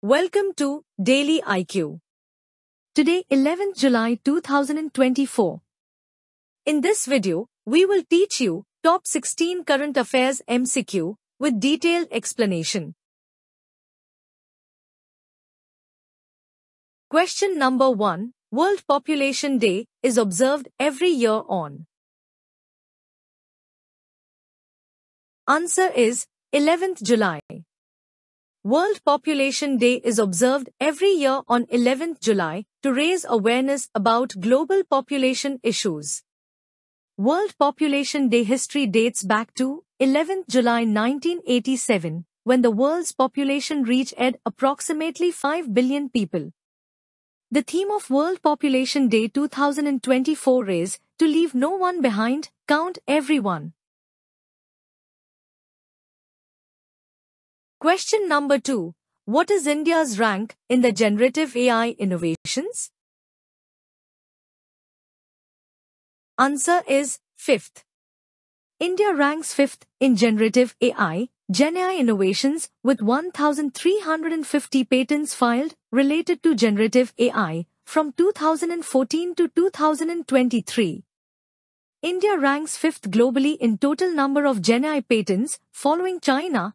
Welcome to Daily IQ. Today 11th July 2024. In this video, we will teach you top 16 current affairs MCQ with detailed explanation. Question number 1. World Population Day is observed every year on. Answer is 11th July. World Population Day is observed every year on 11th July to raise awareness about global population issues. World Population Day history dates back to 11th July 1987, when the world's population reached approximately 5 billion people. The theme of World Population Day 2024 is to leave no one behind, count everyone. Question number two. What is India's rank in the generative AI innovations? Answer is 5th. India ranks 5th in generative AI, GenAI innovations with 1,350 patents filed related to generative AI from 2014 to 2023. India ranks 5th globally in total number of GenAI patents following China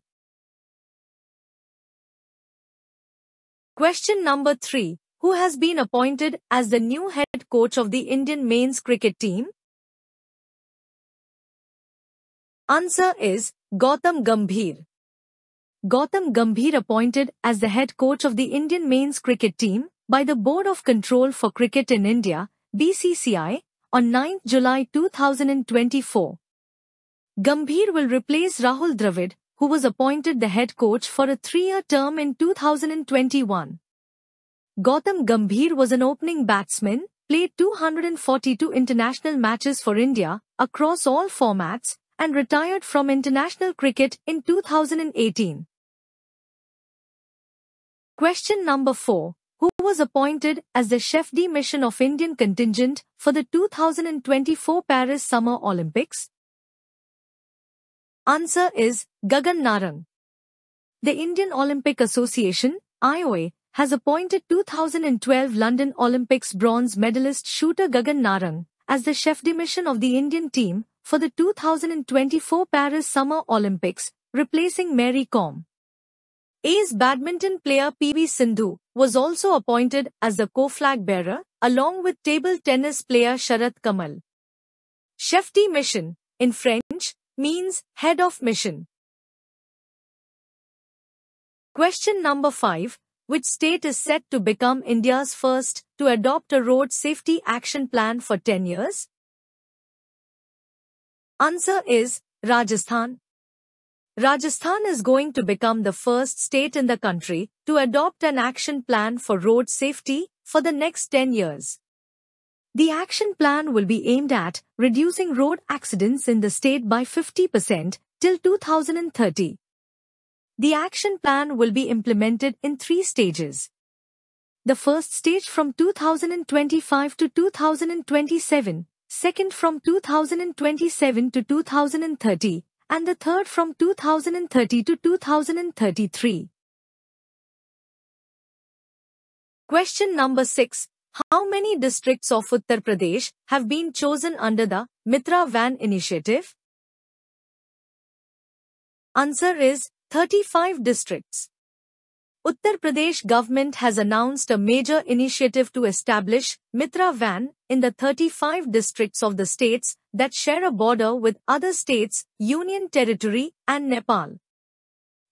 Question number 3. Who has been appointed as the new head coach of the Indian men's cricket team? Answer is Gautam Gambhir. Gautam Gambhir appointed as the head coach of the Indian men's cricket team by the Board of Control for Cricket in India, BCCI, on 9 July 2024. Gambhir will replace Rahul Dravid, who was appointed the head coach for a three-year term in 2021. Gautam Gambhir was an opening batsman, played 242 international matches for India across all formats, and retired from international cricket in 2018. Question number 4. Who was appointed as the Chef D mission of Indian contingent for the 2024 Paris Summer Olympics? Answer is Gagan Narang. The Indian Olympic Association, IOA, has appointed 2012 London Olympics bronze medalist shooter Gagan Narang as the chef de mission of the Indian team for the 2024 Paris Summer Olympics, replacing Mary Com. Ace badminton player PV Sindhu was also appointed as the co-flag bearer along with table tennis player Sharat Kamal. Chef de mission, in French, means head of mission. Question number 5. Which state is set to become India's first to adopt a road safety action plan for 10 years? Answer is Rajasthan. Rajasthan is going to become the first state in the country to adopt an action plan for road safety for the next 10 years. The action plan will be aimed at reducing road accidents in the state by 50% till 2030. The action plan will be implemented in three stages. The first stage from 2025 to 2027, second from 2027 to 2030, and the third from 2030 to 2033. Question number 6. How many districts of Uttar Pradesh have been chosen under the Mitra Van initiative? Answer is 35 districts. Uttar Pradesh government has announced a major initiative to establish Mitra Van in the 35 districts of the states that share a border with other states, Union Territory and Nepal.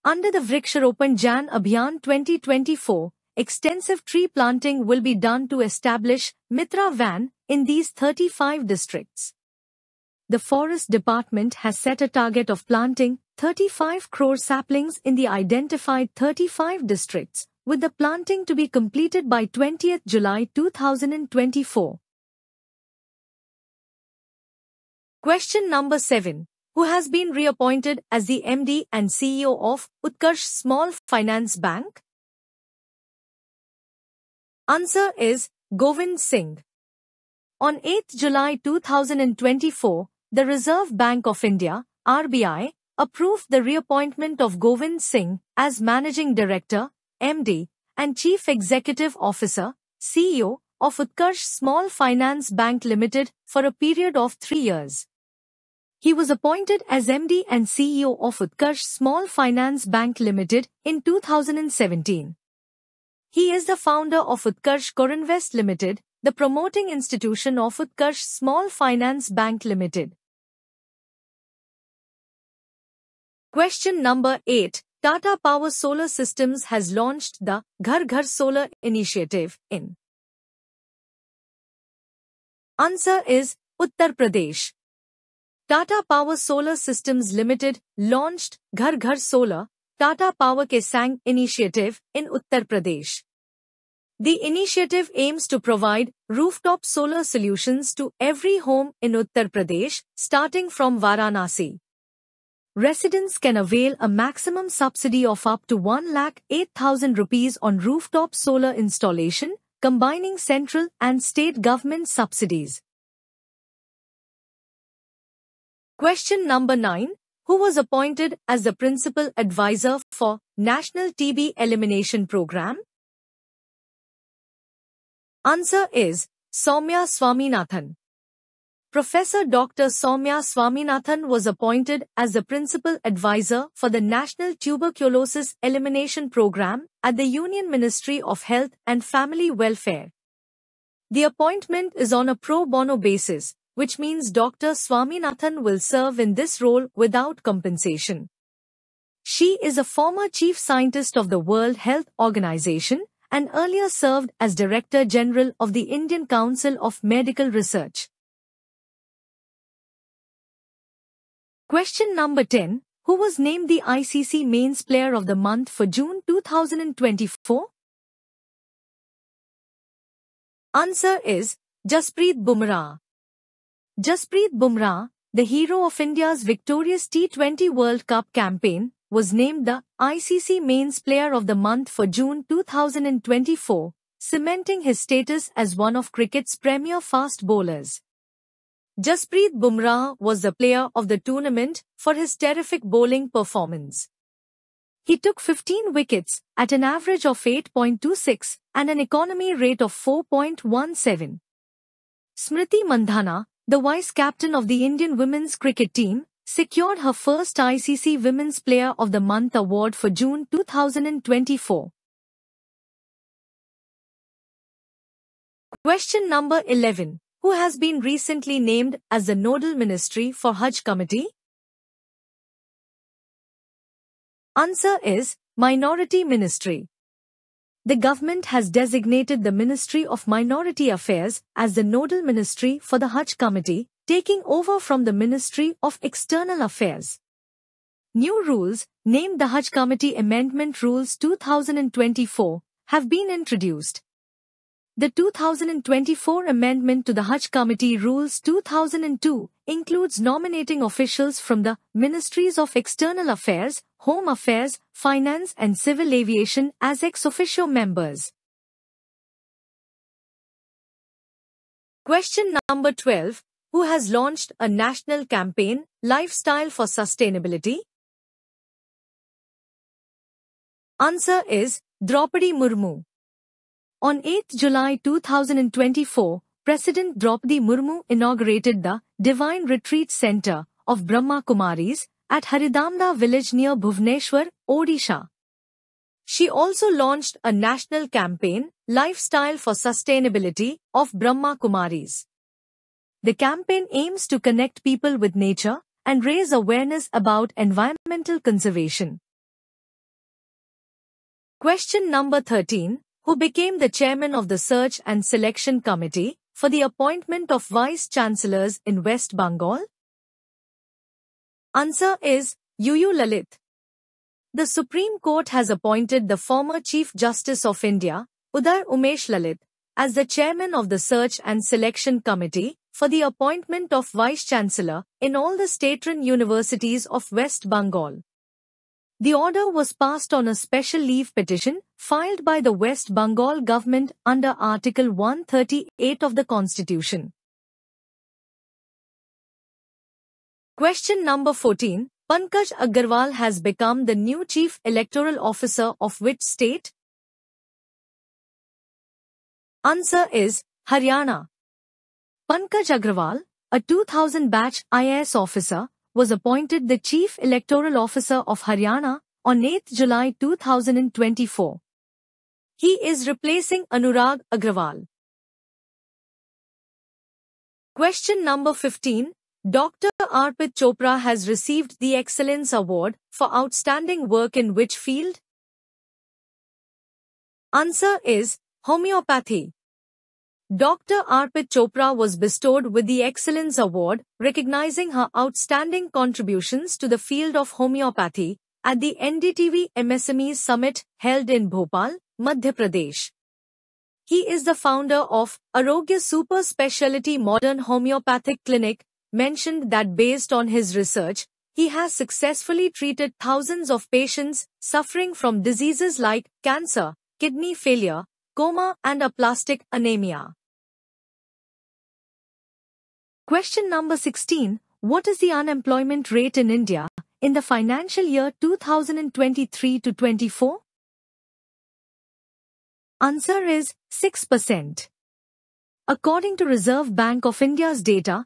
Under the Vriksharopan Jan Abhiyan 2024, extensive tree planting will be done to establish Mitra Van in these 35 districts. The Forest Department has set a target of planting 35 crore saplings in the identified 35 districts, with the planting to be completed by 20th July 2024. Question number 7. Who has been reappointed as the MD and CEO of Utkarsh Small Finance Bank? Answer is Govind Singh. On 8 July 2024, the Reserve Bank of India, RBI, approved the reappointment of Govind Singh as Managing Director, MD, and Chief Executive Officer, CEO, of Utkarsh Small Finance Bank Limited for a period of three years. He was appointed as MD and CEO of Utkarsh Small Finance Bank Limited in 2017. He is the founder of Utkarsh Korinvest Limited, the promoting institution of Utkarsh Small Finance Bank Limited. Question number 8. Tata Power Solar Systems has launched the Ghar Ghar Solar Initiative in Answer is Uttar Pradesh. Tata Power Solar Systems Limited launched Ghar Ghar Solar Tata Power Sang initiative in Uttar Pradesh. The initiative aims to provide rooftop solar solutions to every home in Uttar Pradesh, starting from Varanasi. Residents can avail a maximum subsidy of up to eight thousand rupees on rooftop solar installation, combining central and state government subsidies. Question number 9 who was appointed as the principal advisor for National TB Elimination Program? Answer is Soumya Swaminathan. Professor Dr. Soumya Swaminathan was appointed as the principal advisor for the National Tuberculosis Elimination Program at the Union Ministry of Health and Family Welfare. The appointment is on a pro bono basis which means Dr. Swaminathan will serve in this role without compensation. She is a former chief scientist of the World Health Organization and earlier served as Director General of the Indian Council of Medical Research. Question number 10. Who was named the ICC Mains Player of the Month for June 2024? Answer is Jasprit Bumrah. Jasprit Bumrah, the hero of India's victorious T20 World Cup campaign, was named the ICC Mains Player of the Month for June 2024, cementing his status as one of cricket's premier fast bowlers. Jasprit Bumrah was the player of the tournament for his terrific bowling performance. He took 15 wickets at an average of 8.26 and an economy rate of 4.17. Smriti Mandhana, the vice-captain of the Indian women's cricket team, secured her first ICC Women's Player of the Month award for June 2024. Question number 11. Who has been recently named as the nodal ministry for Hajj Committee? Answer is Minority Ministry. The government has designated the Ministry of Minority Affairs as the nodal ministry for the Hajj Committee, taking over from the Ministry of External Affairs. New rules, named the Hajj Committee Amendment Rules 2024, have been introduced. The 2024 amendment to the Hajj Committee Rules 2002 includes nominating officials from the Ministries of External Affairs, Home Affairs, Finance and Civil Aviation as ex officio members. Question number 12. Who has launched a national campaign, Lifestyle for Sustainability? Answer is Draupadi Murmu. On 8 July 2024, President Draupadi Murmu inaugurated the Divine Retreat Center of Brahma Kumaris, at Haridamda village near Bhuvneshwar, Odisha. She also launched a national campaign, Lifestyle for Sustainability, of Brahma Kumaris. The campaign aims to connect people with nature and raise awareness about environmental conservation. Question number 13. Who became the chairman of the Search and Selection Committee for the appointment of vice chancellors in West Bengal? Answer is UU Lalit. The Supreme Court has appointed the former Chief Justice of India, Udar Umesh Lalit, as the chairman of the Search and Selection Committee for the appointment of Vice Chancellor in all the state-run universities of West Bengal. The order was passed on a special leave petition filed by the West Bengal government under Article 138 of the Constitution. Question number 14. Pankaj Agarwal has become the new Chief Electoral Officer of which state? Answer is Haryana. Pankaj Agarwal, a 2000 batch IAS officer, was appointed the Chief Electoral Officer of Haryana on 8 July 2024. He is replacing Anurag Agrawal. Question number 15. Dr. Arpit Chopra has received the Excellence Award for outstanding work in which field? Answer is homeopathy. Dr. Arpit Chopra was bestowed with the Excellence Award, recognizing her outstanding contributions to the field of homeopathy at the NDTV MSME Summit held in Bhopal, Madhya Pradesh. He is the founder of Arogya Super Speciality Modern Homeopathic Clinic mentioned that based on his research, he has successfully treated thousands of patients suffering from diseases like cancer, kidney failure, coma and aplastic anemia. Question number 16. What is the unemployment rate in India in the financial year 2023 to 24? Answer is 6%. According to Reserve Bank of India's data,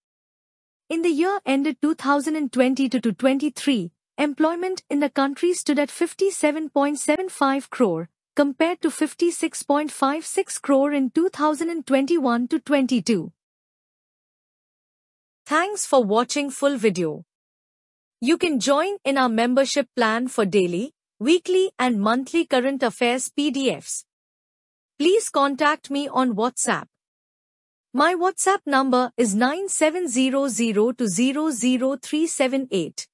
In the year ended 2020 to 2023, employment in the country stood at 57.75 crore, compared to 56.56 crore in 2021 to 22. Thanks for watching full video. You can join in our membership plan for daily, weekly and monthly current affairs PDFs. Please contact me on WhatsApp. My WhatsApp number is 9700 to 00378.